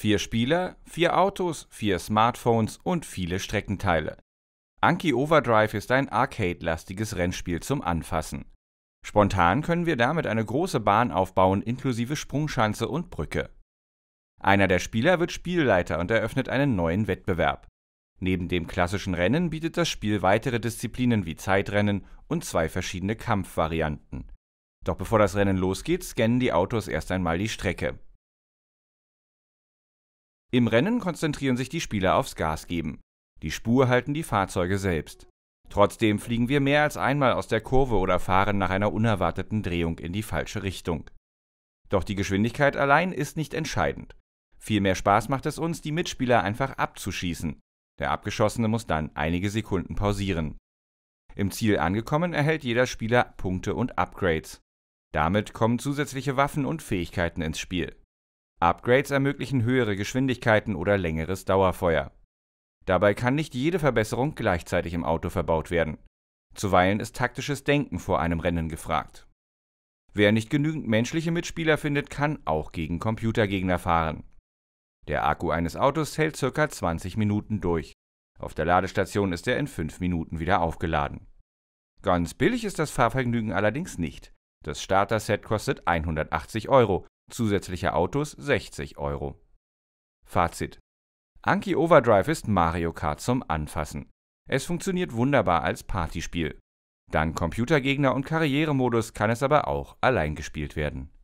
Vier Spieler, vier Autos, vier Smartphones und viele Streckenteile. Anki Overdrive ist ein arcade-lastiges Rennspiel zum Anfassen. Spontan können wir damit eine große Bahn aufbauen inklusive Sprungschanze und Brücke. Einer der Spieler wird Spielleiter und eröffnet einen neuen Wettbewerb. Neben dem klassischen Rennen bietet das Spiel weitere Disziplinen wie Zeitrennen und zwei verschiedene Kampfvarianten. Doch bevor das Rennen losgeht, scannen die Autos erst einmal die Strecke. Im Rennen konzentrieren sich die Spieler aufs Gas geben. Die Spur halten die Fahrzeuge selbst. Trotzdem fliegen wir mehr als einmal aus der Kurve oder fahren nach einer unerwarteten Drehung in die falsche Richtung. Doch die Geschwindigkeit allein ist nicht entscheidend. Viel mehr Spaß macht es uns, die Mitspieler einfach abzuschießen. Der Abgeschossene muss dann einige Sekunden pausieren. Im Ziel angekommen erhält jeder Spieler Punkte und Upgrades. Damit kommen zusätzliche Waffen und Fähigkeiten ins Spiel. Upgrades ermöglichen höhere Geschwindigkeiten oder längeres Dauerfeuer. Dabei kann nicht jede Verbesserung gleichzeitig im Auto verbaut werden. Zuweilen ist taktisches Denken vor einem Rennen gefragt. Wer nicht genügend menschliche Mitspieler findet, kann auch gegen Computergegner fahren. Der Akku eines Autos hält ca. 20 Minuten durch. Auf der Ladestation ist er in 5 Minuten wieder aufgeladen. Ganz billig ist das Fahrvergnügen allerdings nicht. Das Starter-Set kostet 180 Euro zusätzliche Autos 60 Euro. Fazit: Anki Overdrive ist Mario Kart zum Anfassen. Es funktioniert wunderbar als Partyspiel. Dank Computergegner und Karrieremodus kann es aber auch allein gespielt werden